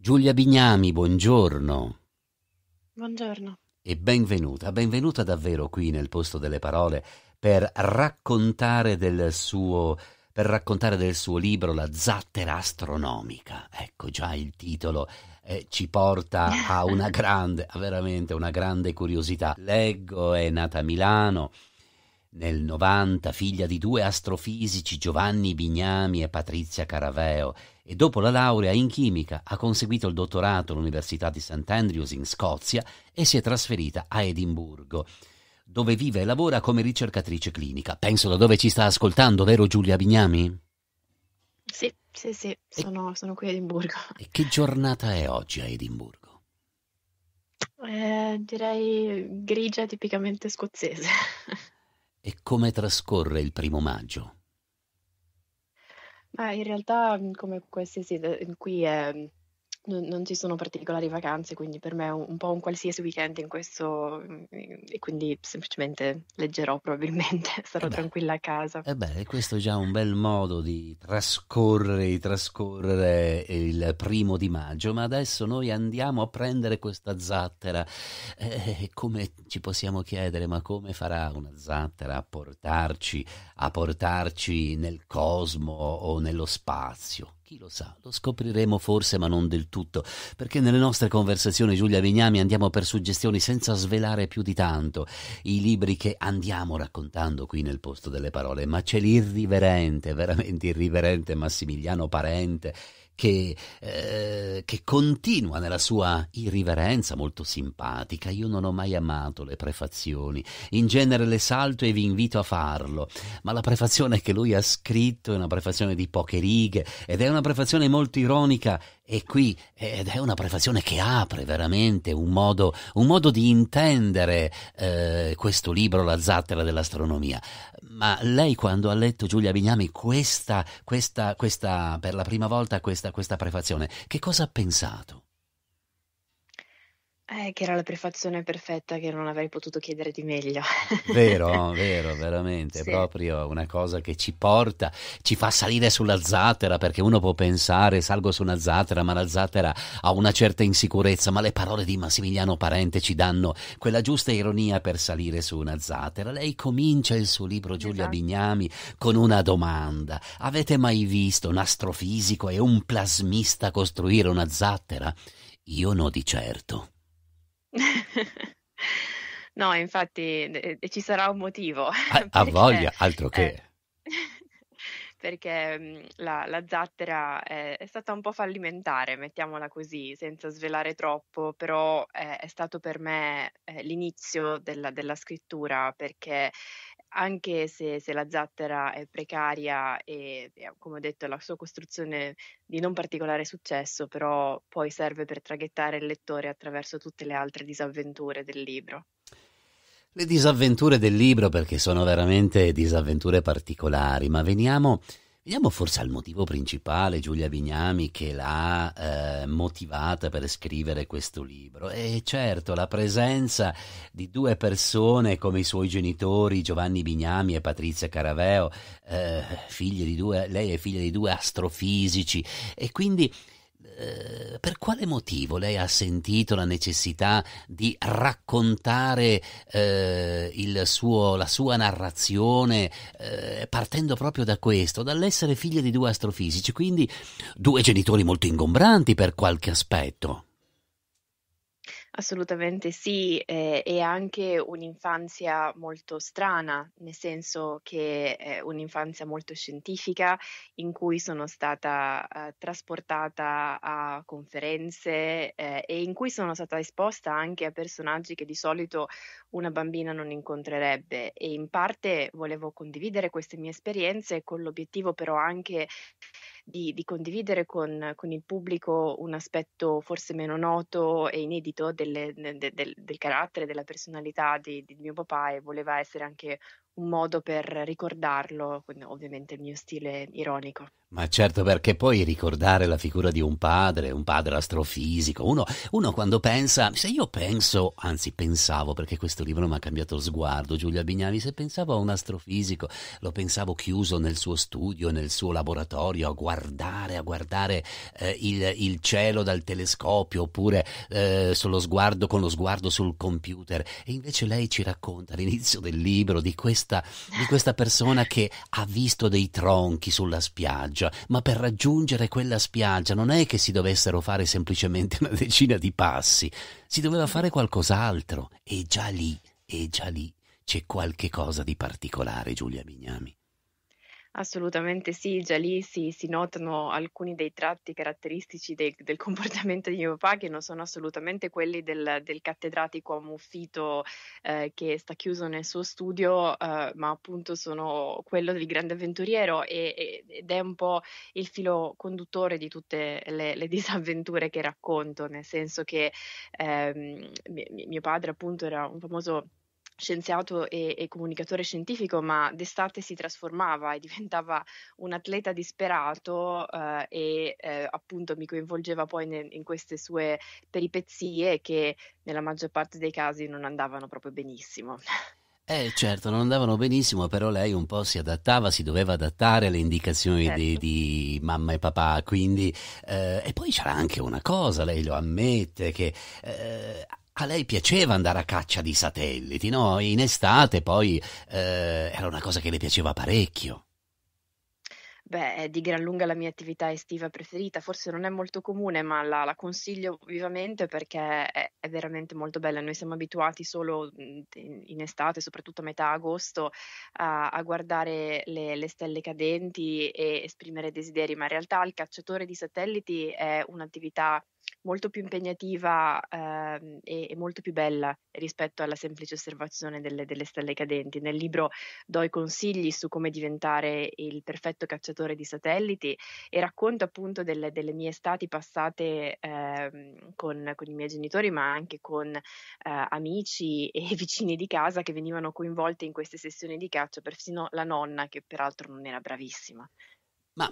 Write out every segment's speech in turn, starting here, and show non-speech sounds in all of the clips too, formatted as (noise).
Giulia Bignami, buongiorno. Buongiorno. E benvenuta, benvenuta davvero qui nel posto delle parole per raccontare del suo, per raccontare del suo libro La zattera astronomica. Ecco già il titolo eh, ci porta a una (laughs) grande, a veramente una grande curiosità. Leggo, è nata a Milano, nel 90, figlia di due astrofisici Giovanni Bignami e Patrizia Caraveo e dopo la laurea in chimica ha conseguito il dottorato all'Università di St. Andrews in Scozia e si è trasferita a Edimburgo, dove vive e lavora come ricercatrice clinica. Penso da dove ci sta ascoltando, vero Giulia Bignami? Sì, sì, sì, sono, e, sono qui a Edimburgo. E che giornata è oggi a Edimburgo? Eh, direi grigia tipicamente scozzese. E come trascorre il primo maggio? Ah, mhmm, eh, in realtà, come qualsiasi qui è mhmm, non, non, ci sono particolari vacanze, quindi per me è un, un po' un qualsiasi weekend in questo mm, e quindi semplicemente leggerò (laughs) probabilmente, sarò eh tranquilla a casa. E eh beh, questo è già un bel modo di trascorrere, di trascorrere il primo di maggio, ma adesso noi andiamo a prendere questa zattera. Eh, come ci possiamo chiedere, ma come farà una zattera a portarci, a portarci nel cosmo o nello spazio? Chi lo sa, lo scopriremo forse ma non del tutto, perché nelle nostre conversazioni Giulia Vignami andiamo per suggestioni senza svelare più di tanto i libri che andiamo raccontando qui nel posto delle parole, ma c'è l'irriverente, veramente irriverente Massimiliano Parente che, eh, che continua nella sua irriverenza molto simpatica. Io non ho mai amato le prefazioni, in genere le salto e vi invito a farlo, ma la prefazione che lui ha scritto è una prefazione di poche righe ed è una prefazione molto ironica e qui ed è una prefazione che apre veramente un modo, un modo di intendere eh, questo libro, La zattera dell'astronomia ma lei quando ha letto Giulia Bignami questa, questa, questa per la prima volta questa, questa prefazione, che cosa ha pensato? Eh, che era la prefazione perfetta che non avrei potuto chiedere di meglio. (laughs) Vero, vero, veramente, è proprio una cosa che ci porta, ci fa salire sulla zattera, perché uno può pensare, salgo su una zattera, ma la zattera ha una certa insicurezza, ma le parole di Massimiliano Parente ci danno quella giusta ironia per salire su una zattera. Lei comincia il suo libro Giulia Esatto. Bignami con una domanda. Avete mai visto un astrofisico e un plasmista costruire una zattera? Io no di certo. No, infatti e ci sarà un motivo A (laughs) ha perché, voglia, altro che. eh (laughs) perché la la zattera è è stata un po' fallimentare, mettiamola così, senza svelare troppo, però, ehm, è stato per me, ehm, l'inizio della della scrittura perché, anche se, se, la zattera è precaria e, come ho detto, la sua costruzione di non particolare successo, però poi serve per traghettare il lettore attraverso tutte le altre disavventure del libro. Le disavventure del libro, perché sono veramente disavventure particolari, ma veniamo Veniamo forse al motivo principale, Giulia Vignami, che l'ha eh, motivata per scrivere questo libro. E certo, la presenza di due persone come i suoi genitori, Giovanni Vignami e Patrizia Caraveo, eh, figlie di due, lei è figlia di due astrofisici, e quindi eh, per quale motivo lei ha sentito la necessità di raccontare eh, suo, la sua narrazione eh, partendo proprio da questo, dall'essere figlia di due astrofisici, quindi due genitori molto ingombranti per qualche aspetto? Assolutamente sì, eh, e anche un'infanzia molto strana, nel senso che è eh, un'infanzia molto scientifica in cui sono stata eh, trasportata a conferenze eh, e in cui sono stata esposta anche a personaggi che di solito una bambina non incontrerebbe e in parte volevo condividere queste mie esperienze con l'obiettivo però anche di, di condividere con, con, il pubblico un aspetto forse meno noto e inedito delle, de, del, del, carattere, della personalità di, di mio papà e voleva essere anche un modo per ricordarlo, ovviamente il mio stile ironico. Ma certo perché poi ricordare la figura di un padre, un padre astrofisico, uno, uno quando pensa, se io penso, anzi pensavo, perché questo libro mi ha cambiato sguardo, Giulia Bignami, se pensavo a un astrofisico, lo pensavo chiuso nel suo studio, nel suo laboratorio, a guardare, a guardare eh, il, il, cielo dal telescopio, oppure eh, sguardo, con lo sguardo sul computer. E invece lei ci racconta all'inizio del libro di questa, di questa persona che ha visto dei tronchi sulla spiaggia spiaggia, ma per raggiungere quella spiaggia non è che si dovessero fare semplicemente una decina di passi, si doveva fare qualcos'altro e già lì, e già lì c'è qualche cosa di particolare, Giulia Bignami. Assolutamente sì, già lì si, si, notano alcuni dei tratti caratteristici de, del comportamento di mio papà che non sono assolutamente quelli del, del cattedratico ammuffito eh, che sta chiuso nel suo studio, eh, ma appunto sono quello del grande avventuriero e, e, ed è un po' il filo conduttore di tutte le, le (laughs) disavventure che racconto, nel senso che ehm, mio padre appunto era un famoso scienziato e, e, comunicatore scientifico, ma d'estate si trasformava e (laughs) diventava un atleta disperato eh, e eh, appunto mi coinvolgeva poi ne, in queste sue peripezie che nella maggior parte dei casi non andavano proprio benissimo. Eh certo, non andavano benissimo, però lei un po' si adattava, si doveva adattare alle indicazioni certo. di, di, mamma e papà, quindi... Eh, e poi c'era anche una cosa, lei lo ammette, che eh, a lei piaceva andare a caccia di satelliti, no? In estate poi eh, era una cosa che le piaceva parecchio. Beh, è di gran lunga la mia attività estiva preferita, forse non è molto comune, ma la, la consiglio vivamente perché è, è, veramente molto bella. Noi siamo abituati solo in estate, soprattutto a metà agosto, a, a guardare le, le, stelle cadenti e esprimere desideri, ma in realtà il cacciatore di satelliti è un'attività molto più impegnativa ehm, e, molto più bella rispetto alla semplice osservazione delle, delle, stelle cadenti. Nel libro do i consigli su come diventare il perfetto cacciatore di satelliti e racconto appunto delle, delle mie estati passate ehm, con, con, i miei genitori, ma anche con eh, amici e (laughs) vicini di casa che venivano coinvolti in queste sessioni di caccia, persino la nonna che peraltro non era bravissima. Ma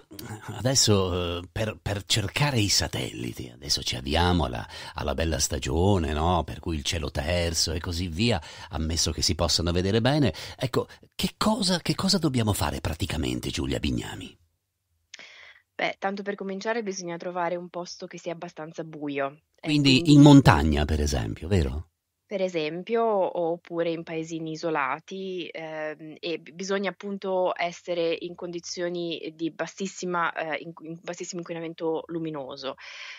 adesso eh, per, per, cercare i satelliti, adesso ci avviamo alla, alla bella stagione, no? per cui il cielo terzo e così via, ammesso che si possano vedere bene, ecco, che cosa, che cosa dobbiamo fare praticamente Giulia Bignami? Beh, tanto per cominciare bisogna trovare un posto che sia abbastanza buio. Quindi, quindi... in montagna, per esempio, vero? per esempio, oppure in paesini isolati ehm, e bisogna appunto essere in condizioni eh, di bassissima, eh, in, in bassissimo inquinamento luminoso.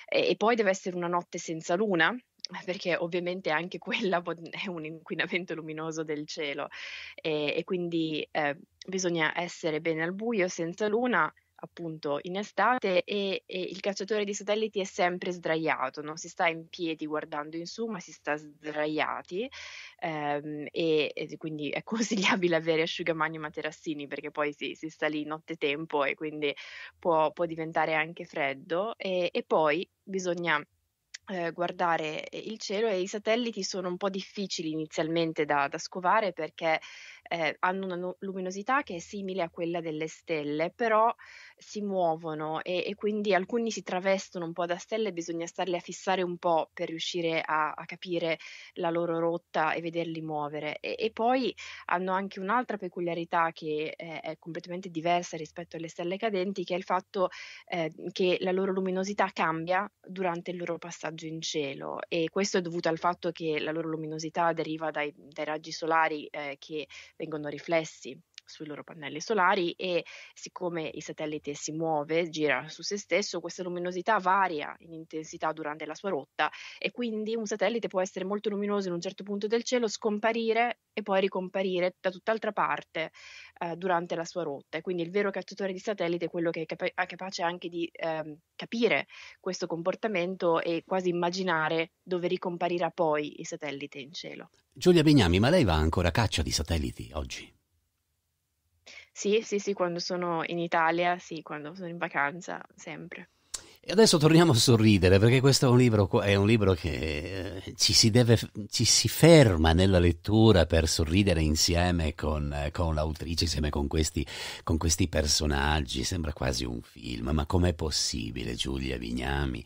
E, e poi deve essere una notte senza luna, (laughs) perché ovviamente anche quella è un inquinamento luminoso del cielo e, e quindi eh, bisogna essere bene al buio, senza luna, appunto in estate e, e, il cacciatore di satelliti è sempre sdraiato, non si sta in piedi guardando in su, ma si sta sdraiati ehm, e, e, quindi è (laughs) consigliabile avere asciugamani e materassini perché poi si, si sta lì nottetempo e quindi può, può diventare anche freddo e, e poi bisogna eh, guardare il cielo e i satelliti sono un po' difficili inizialmente da, da scovare perché eh, hanno una no- luminosità che è simile a quella delle stelle, però si muovono e, e, quindi alcuni si travestono un po' da stelle, bisogna starli a fissare un po' per riuscire a, a capire la loro rotta e vederli muovere. E, e poi hanno anche un'altra peculiarità che eh, è completamente diversa rispetto alle stelle cadenti, che è il fatto eh, che la loro luminosità cambia durante il loro passaggio in cielo e questo è dovuto al fatto che la loro luminosità deriva dai, dai raggi solari eh, che vengono riflessi sui loro pannelli solari e siccome il satellite si muove, gira su se stesso, questa luminosità varia in intensità durante la sua rotta e quindi un satellite può essere molto luminoso in un certo punto del cielo, scomparire e poi ricomparire da tutt'altra parte eh, durante la sua rotta. E quindi il vero cacciatore di satellite è quello che è, capa- è capace anche di eh, capire questo comportamento e quasi immaginare dove ricomparirà poi il satellite in cielo. Giulia Bignami, ma lei va ancora a caccia di satelliti oggi? Sì, sì, sì, quando sono in Italia, sì, quando sono in vacanza, sempre. E adesso torniamo a sorridere, perché questo è un libro, è un libro che eh, ci, si deve, ci si ferma nella lettura per sorridere insieme con, eh, con l'autrice, insieme con questi, con questi, personaggi. Sembra quasi un film, ma com'è possibile, Giulia Vignami?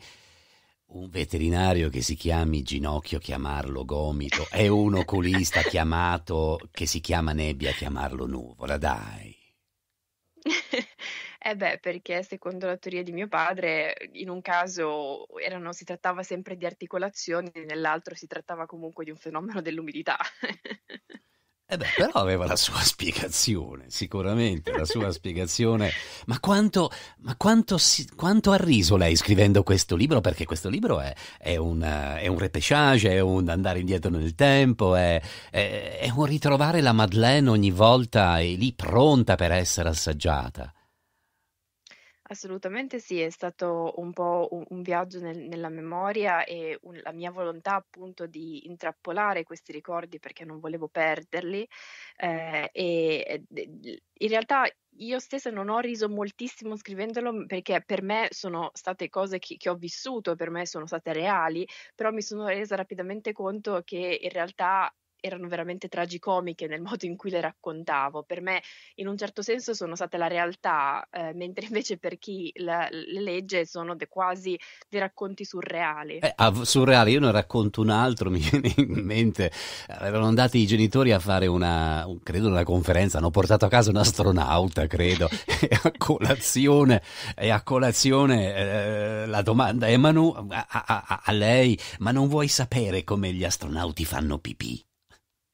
Un veterinario che si chiami Ginocchio, chiamarlo Gomito, e un oculista chiamato, che si chiama Nebbia, chiamarlo Nuvola, dai. Eh beh, perché secondo la teoria di mio padre, in un caso erano, si trattava sempre di articolazioni, nell'altro si trattava comunque di un fenomeno dell'umidità. (laughs) Eh beh, però aveva la sua spiegazione, sicuramente la sua spiegazione. Ma, quanto, ma quanto, si, quanto, ha riso lei scrivendo questo libro? Perché questo libro è, è, una, è un repechage, è un andare indietro nel tempo, è, è un ritrovare la Madeleine ogni volta e lì pronta per essere assaggiata. Assolutamente sì, è stato un po' un, un viaggio nel- nella memoria e un- la mia volontà appunto di intrappolare questi ricordi perché non volevo perderli eh, e in realtà io stessa non ho riso moltissimo scrivendolo perché per me sono state cose che, che, ho vissuto, per me sono state reali, però mi sono resa rapidamente conto che in realtà erano veramente tragicomiche nel (laughs) modo in cui le raccontavo. Per me, in un certo senso, sono state la realtà, eh, mentre invece per chi la, le legge sono de, quasi dei racconti surreali. Eh, ah, surreali, io ne racconto un altro, (laughs) mi viene in mente. Erano andati i genitori a fare una, credo, una conferenza, hanno portato a casa un astronauta, credo, (laughs) e a colazione, e a colazione eh, la domanda è, Manu, a, a, a lei, ma non vuoi sapere come gli astronauti fanno pipì?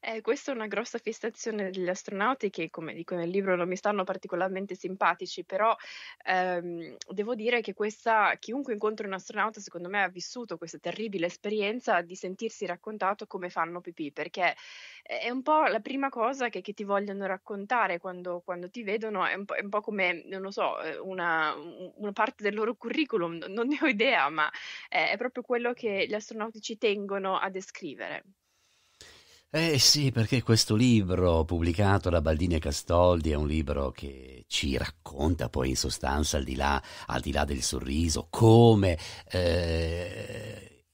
Eh, questa è una grossa fissazione degli astronauti che, come dico nel libro, non mi stanno particolarmente simpatici, però ehm, devo dire che questa, chiunque incontri un astronauta, secondo me, ha vissuto questa terribile esperienza di sentirsi raccontato come fanno pipì, perché è un po' la prima cosa che, che ti vogliono raccontare quando, quando ti vedono, è un, è un po', come, non lo so, eh, una, una, parte del loro curriculum, non ne ho idea, ma è proprio quello che gli astronauti ci tengono a descrivere. Eh sì, perché questo libro pubblicato da Baldini e Castoldi è un libro che ci racconta poi in sostanza al di là, al di là del sorriso come eh,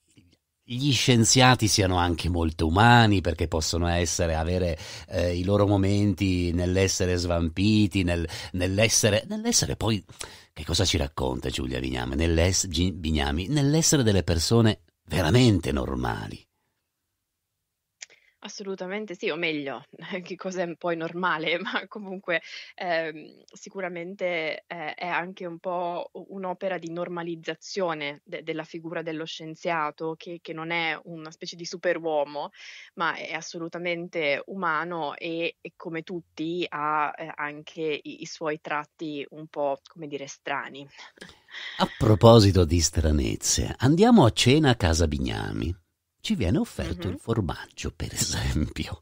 gli scienziati siano anche molto umani perché possono essere, avere eh, i loro momenti nell'essere svampiti, nel, nell'essere, nell'essere poi... Che cosa ci racconta Giulia Vignami? Nell'ess, Bignami? Nell'essere delle persone veramente normali Assolutamente sì, o meglio, (laughs) che cosa è poi normale, (laughs) ma comunque eh, sicuramente eh, è anche un po' un'opera di normalizzazione de- della figura dello scienziato, che-, che, non è una specie di superuomo, ma è assolutamente umano e, e come tutti ha eh, anche i-, i suoi tratti un po', come dire, strani. A proposito di stranezze, andiamo a cena a casa Bignami ci viene offerto mm-hmm. il formaggio, per esempio.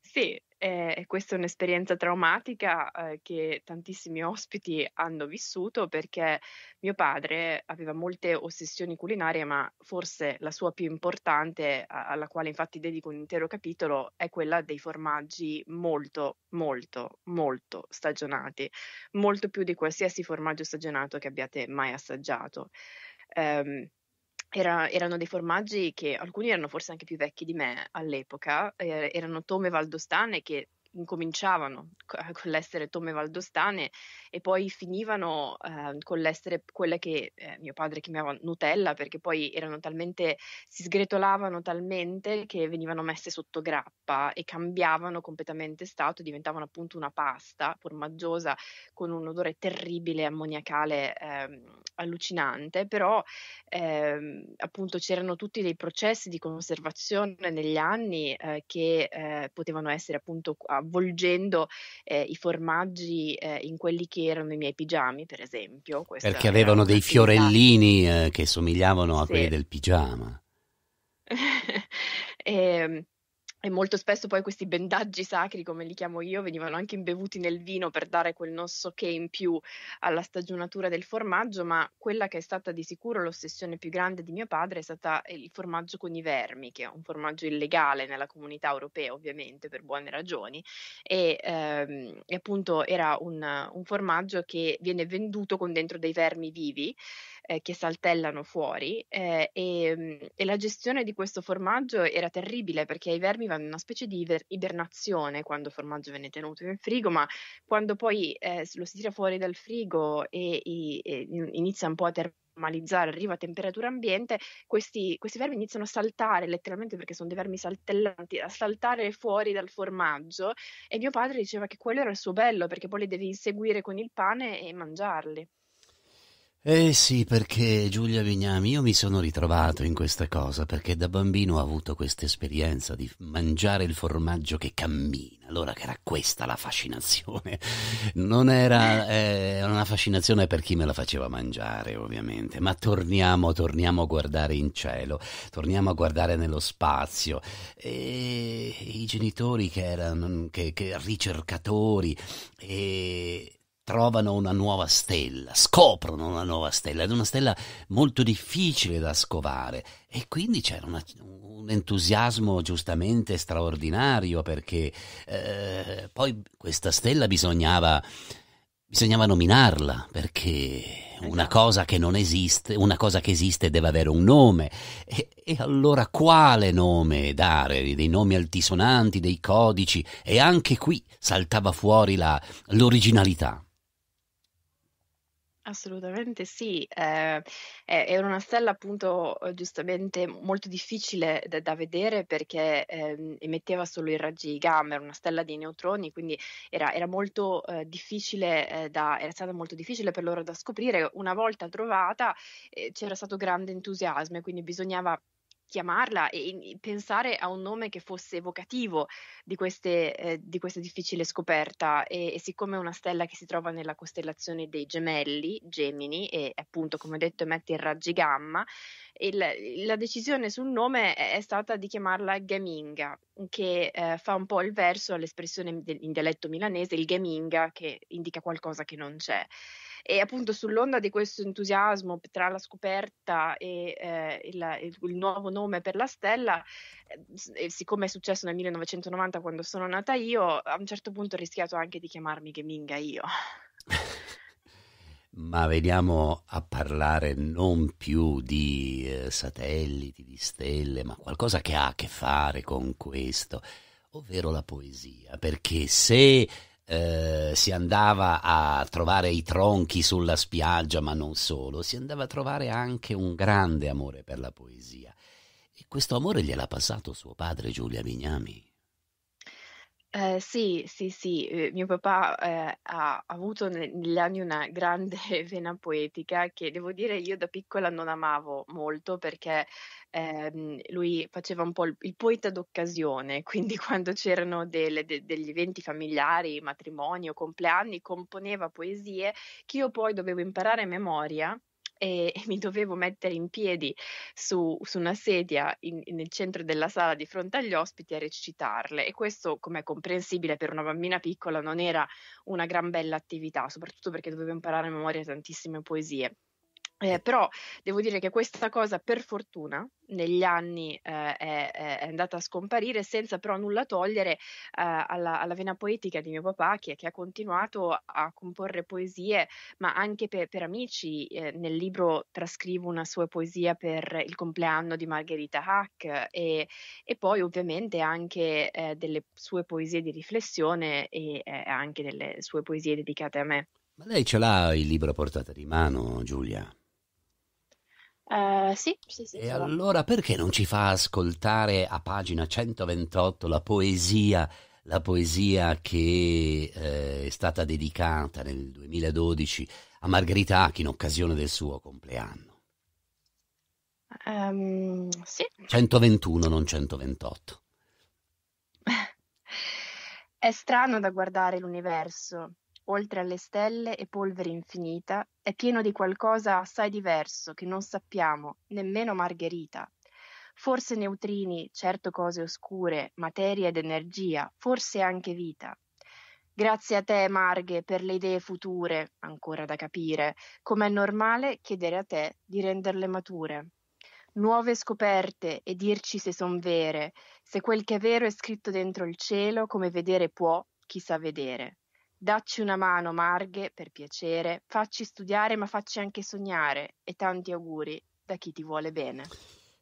Sì, eh, questa è un'esperienza traumatica eh, che tantissimi ospiti hanno vissuto perché mio padre aveva molte ossessioni culinarie, ma forse la sua più importante, a- alla quale infatti dedico un intero capitolo, è quella dei formaggi molto, molto, molto stagionati, molto più di qualsiasi formaggio stagionato che abbiate mai assaggiato. Um, era, erano dei formaggi che alcuni erano forse anche più vecchi di me all'epoca, eh, erano tome valdostane che incominciavano eh, con l'essere tomme valdostane e poi finivano eh, con l'essere quelle che eh, mio padre chiamava Nutella perché poi erano talmente, si sgretolavano talmente che venivano messe sotto grappa e cambiavano completamente stato, diventavano appunto una pasta formaggiosa con un odore terribile, ammoniacale, eh, allucinante, però ehm, appunto c'erano tutti dei processi di conservazione negli anni eh, che eh, potevano essere appunto a avvolgendo eh, i formaggi eh, in quelli che erano i miei pigiami, per esempio. Questa Perché avevano dei fiorellini eh, che somigliavano a sì. quelli del pigiama. (laughs) e, ehm, e molto spesso poi questi bendaggi sacri, come li chiamo io, venivano anche imbevuti nel vino per dare quel nosso che in più alla stagionatura del formaggio, ma quella che è stata di sicuro l'ossessione più grande di mio padre è stata eh, il formaggio con i vermi, che è un formaggio illegale nella comunità europea, ovviamente, per buone ragioni, e, ehm, e appunto era un, un formaggio che viene venduto con dentro dei vermi vivi eh, che saltellano fuori eh, e, ehm, e, la gestione di questo formaggio era terribile perché i vermi vanno in una specie di iber- ibernazione quando il formaggio viene tenuto in frigo, ma quando poi eh, lo si tira fuori dal frigo e, e, e inizia un po' a terminare arriva a temperatura ambiente, questi, questi, vermi iniziano a saltare letteralmente perché sono dei vermi saltellanti, a saltare fuori dal formaggio e mio padre diceva che quello era il suo bello perché poi li devi inseguire con il pane e mangiarli. Eh sì, perché Giulia Vignami, io mi sono ritrovato in questa cosa perché da bambino ho avuto questa esperienza di mangiare il formaggio che cammina. Allora che era questa la fascinazione. Non era eh, una fascinazione per chi me la faceva mangiare, ovviamente. Ma torniamo, torniamo a guardare in cielo, torniamo a guardare nello spazio. E i genitori che erano che, che ricercatori e trovano una nuova stella, scoprono una nuova stella, ed una stella molto difficile da scovare e quindi c'era una, un entusiasmo giustamente straordinario perché eh, poi questa stella bisognava, bisognava nominarla perché eh, una cosa che non esiste, una cosa che esiste deve avere un nome. E, e, allora quale nome dare? Dei nomi altisonanti, dei codici. E anche qui saltava fuori la, l'originalità. Assolutamente sì, ehm, è una stella appunto, eh, giustamente molto difficile da da vedere perché, ehm, emetteva solo i raggi gamma, era una stella di neutroni, quindi era era molto, ehm, difficile, ehm, da era stata molto difficile per loro da scoprire. Una volta trovata, ehm, c'era stato grande entusiasmo e quindi bisognava chiamarla e pensare a un nome che fosse evocativo di, queste, eh, di questa difficile scoperta e, e, siccome è una stella che si trova nella costellazione dei gemelli, Gemini, e appunto come ho detto emette il raggi gamma, il, la decisione sul nome è, è, stata di chiamarla Gaminga, che eh, fa un po' il verso all'espressione in dialetto milanese, il Gaminga, che indica qualcosa che non c'è. E appunto sull'onda di questo entusiasmo tra la scoperta e eh, il, il, il, nuovo nome per la stella, eh, siccome è successo nel 1990 quando sono nata io, a un certo punto ho rischiato anche di chiamarmi Geminga io. (laughs) Ma veniamo a parlare non più di eh, satelliti, di stelle, ma qualcosa che ha a che fare con questo, ovvero la poesia, perché se eh, si andava a trovare i tronchi sulla spiaggia, ma non solo, si andava a trovare anche un grande amore per la poesia. E questo amore gliel'ha passato suo padre Giulia Vignami. Eh, sì, sì, sì, eh, mio papà eh, ha avuto negli anni una grande (laughs) vena poetica che devo dire io da piccola non amavo molto perché ehm, lui faceva un po' il, il, poeta d'occasione, quindi (laughs) quando c'erano delle, de, degli eventi familiari, matrimoni o compleanni, componeva poesie che io poi dovevo imparare a memoria e, mi dovevo mettere in piedi su, su una sedia in, nel centro della sala di fronte agli ospiti a recitarle e questo, come è comprensibile per una bambina piccola, non era una gran bella attività, soprattutto perché dovevo imparare a memoria tantissime poesie. Eh, però devo dire che questa cosa, per fortuna, negli anni eh, è, è, andata a scomparire senza però nulla togliere eh, alla, alla, vena poetica di mio papà che, che, ha continuato a comporre poesie, ma anche per, per amici. Eh, nel libro trascrivo una sua poesia per il compleanno di Margherita Hack e, e poi ovviamente anche eh, delle sue poesie di riflessione e eh, anche delle sue poesie dedicate a me. Ma lei ce l'ha il libro a portata di mano, Giulia? Eh, sì, sì, sì. E allora perché non ci fa ascoltare a pagina 128 la poesia, la poesia che eh, è stata dedicata nel 2012 a Margherita Acchi in occasione del suo compleanno? Um, sì. 121, non 128. (laughs) è strano da guardare l'universo oltre alle stelle e polvere infinita, è pieno di qualcosa assai diverso che non sappiamo, nemmeno Margherita. Forse neutrini, certo cose oscure, materia ed energia, forse anche vita. Grazie a te, Marghe, per le idee future, ancora da capire, come è normale chiedere a te di renderle mature. Nuove scoperte e dirci se son vere, se quel che è vero è scritto dentro il cielo, come vedere può chi sa vedere. Dacci una mano, Marghe, per piacere, facci studiare ma facci anche sognare e tanti auguri da chi ti vuole bene.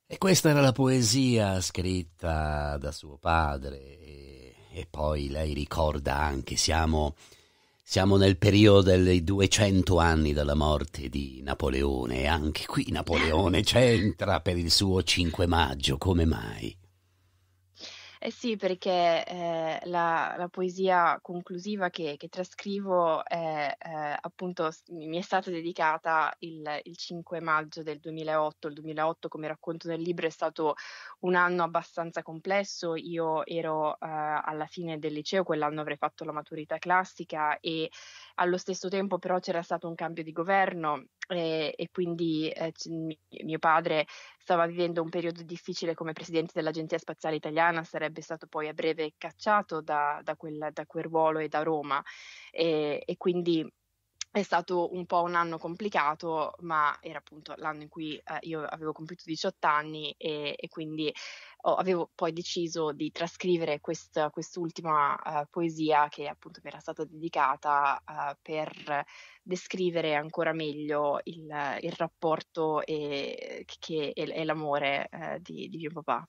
E questa era la poesia scritta da suo padre e, e poi lei ricorda anche, siamo, siamo nel periodo dei 200 anni dalla morte di Napoleone e anche qui Napoleone (laughs) c'entra per il suo 5 maggio, come mai? Eh sì, perché eh, la, la, poesia conclusiva che, che trascrivo è, eh, appunto mi è stata dedicata il, il 5 maggio del 2008. Il 2008, come racconto nel libro, è stato un anno abbastanza complesso. Io ero eh, alla fine del liceo, quell'anno avrei fatto la maturità classica e allo stesso tempo però c'era stato un cambio di governo e, eh, e quindi eh, mio padre stava vivendo un periodo difficile come presidente dell'Agenzia Spaziale Italiana, sarebbe stato poi a breve cacciato da, da, quel, da quel, ruolo e da Roma e, e quindi è stato un po' un anno complicato, ma era appunto l'anno in cui eh, io avevo compiuto 18 anni e, e quindi oh, avevo poi deciso di trascrivere quest, quest'ultima uh, poesia che appunto mi era stata dedicata uh, per descrivere ancora meglio il, il rapporto e, che, e, e l'amore uh, di, di mio papà.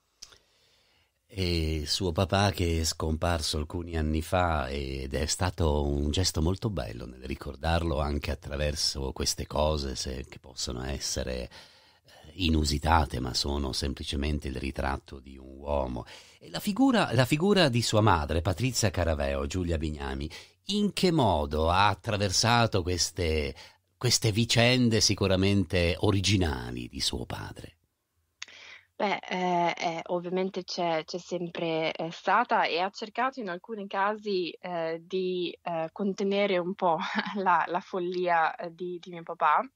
E suo papà che è scomparso alcuni anni fa ed è stato un gesto molto bello nel ricordarlo anche attraverso queste cose se, che possono essere eh, inusitate ma sono semplicemente il ritratto di un uomo. E la figura, la figura di sua madre, Patrizia Caraveo, Giulia Bignami, in che modo ha attraversato queste, queste vicende sicuramente originali di suo padre? Beh, eh, eh, ovviamente c'è, c'è sempre eh, stata e ha cercato in alcuni casi eh, di eh, contenere un po' (laughs) la, la follia eh, di, di mio papà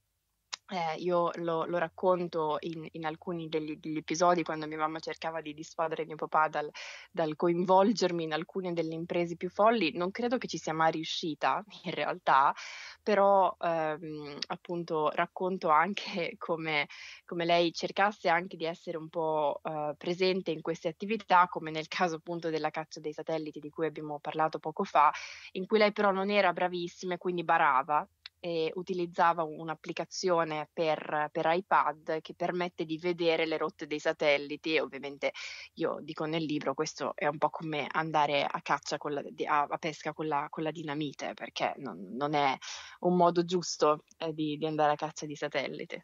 eh, io lo, lo racconto in, in, alcuni degli, degli episodi quando mia mamma cercava di dissuadere mio papà dal, dal, coinvolgermi in alcune delle imprese più folli. Non credo che ci sia mai riuscita (laughs) in realtà, però ehm, appunto racconto anche (laughs) come, come, lei cercasse anche di essere un po' eh, presente in queste attività, come nel caso appunto della caccia dei satelliti di cui abbiamo parlato poco fa, in cui lei però non era bravissima e quindi barava e utilizzava un'applicazione per, per, iPad che permette di vedere le rotte dei satelliti e ovviamente io dico nel libro questo è un po' come andare a caccia la, a, a, pesca con la, con la dinamite perché non, non, è un modo giusto eh, di, di andare a caccia di satellite.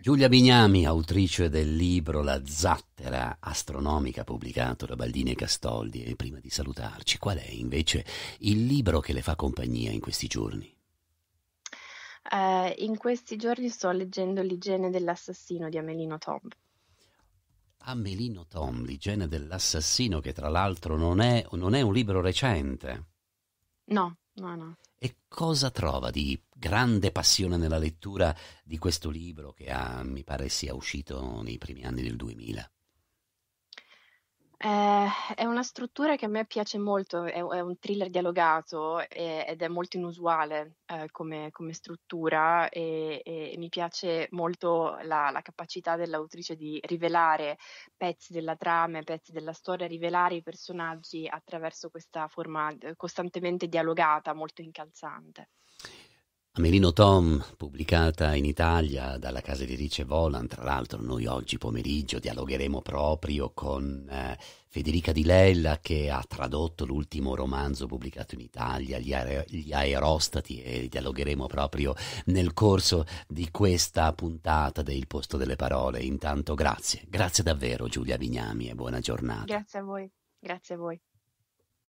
Giulia Bignami, autrice del libro La zattera astronomica pubblicato da Baldini e Castoldi, e prima di salutarci, qual è invece il libro che le fa compagnia in questi giorni? Eh, in questi giorni sto leggendo L'igiene dell'assassino di Amelino Tomb. Amelino Tom, l'igiene dell'assassino, che tra l'altro non è, non è un libro recente. No, no, no. E cosa trova di grande passione nella lettura di questo libro che ha, mi pare sia uscito nei primi anni del 2000? Eh, è una struttura che a me piace molto, è, è un thriller dialogato e, eh, ed è molto inusuale eh, come, come, struttura e, e, mi piace molto la, la, capacità dell'autrice di rivelare pezzi della trama, pezzi della storia, rivelare i personaggi attraverso questa forma eh, costantemente dialogata, molto incalzante. Melino Tom, pubblicata in Italia dalla casa editrice Volant, tra l'altro noi oggi pomeriggio dialogheremo proprio con eh, Federica Di Lella che ha tradotto l'ultimo romanzo pubblicato in Italia, Gli, aer- gli Aerostati, e dialogheremo proprio nel corso di questa puntata del Posto delle Parole. Intanto grazie, grazie davvero Giulia Vignami e buona giornata. Grazie a voi, grazie a voi.